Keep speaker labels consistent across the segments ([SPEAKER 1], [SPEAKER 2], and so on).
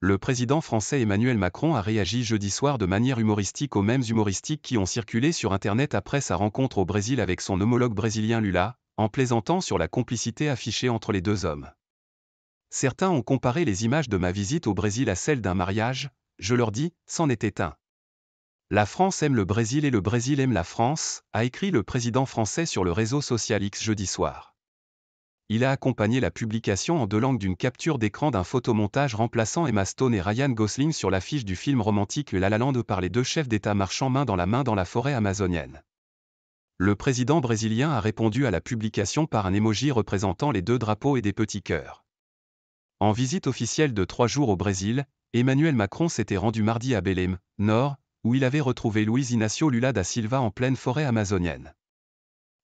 [SPEAKER 1] le président français Emmanuel Macron a réagi jeudi soir de manière humoristique aux mêmes humoristiques qui ont circulé sur Internet après sa rencontre au Brésil avec son homologue brésilien Lula, en plaisantant sur la complicité affichée entre les deux hommes. Certains ont comparé les images de ma visite au Brésil à celles d'un mariage, je leur dis, c'en est éteint. « La France aime le Brésil et le Brésil aime la France, a écrit le président français sur le réseau social X jeudi soir il a accompagné la publication en deux langues d'une capture d'écran d'un photomontage remplaçant Emma Stone et Ryan Gosling sur l'affiche du film romantique La La Land par les deux chefs d'État marchant main dans la main dans la forêt amazonienne. Le président brésilien a répondu à la publication par un émoji représentant les deux drapeaux et des petits cœurs. En visite officielle de trois jours au Brésil, Emmanuel Macron s'était rendu mardi à Belém, Nord, où il avait retrouvé Luiz Inácio Lula da Silva en pleine forêt amazonienne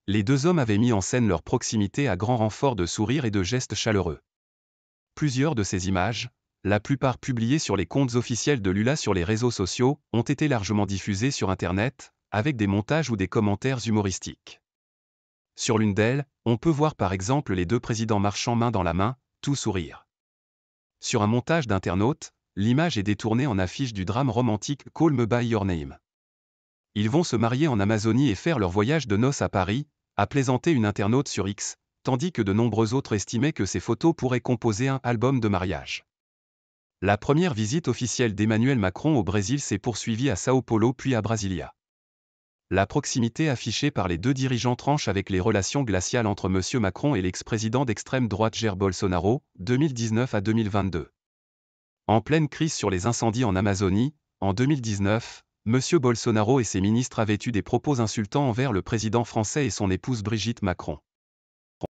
[SPEAKER 1] les deux hommes avaient mis en scène leur proximité à grand renfort de sourires et de gestes chaleureux. Plusieurs de ces images, la plupart publiées sur les comptes officiels de Lula sur les réseaux sociaux, ont été largement diffusées sur Internet, avec des montages ou des commentaires humoristiques. Sur l'une d'elles, on peut voir par exemple les deux présidents marchant main dans la main, tout sourire. Sur un montage d'internautes, l'image est détournée en affiche du drame romantique Call Me By Your Name. Ils vont se marier en Amazonie et faire leur voyage de noces à Paris, a plaisanté une internaute sur X, tandis que de nombreux autres estimaient que ces photos pourraient composer un album de mariage. La première visite officielle d'Emmanuel Macron au Brésil s'est poursuivie à Sao Paulo puis à Brasilia. La proximité affichée par les deux dirigeants tranche avec les relations glaciales entre M. Macron et l'ex-président d'extrême droite Jair Bolsonaro, 2019 à 2022. En pleine crise sur les incendies en Amazonie, en 2019, M. Bolsonaro et ses ministres avaient eu des propos insultants envers le président français et son épouse Brigitte Macron.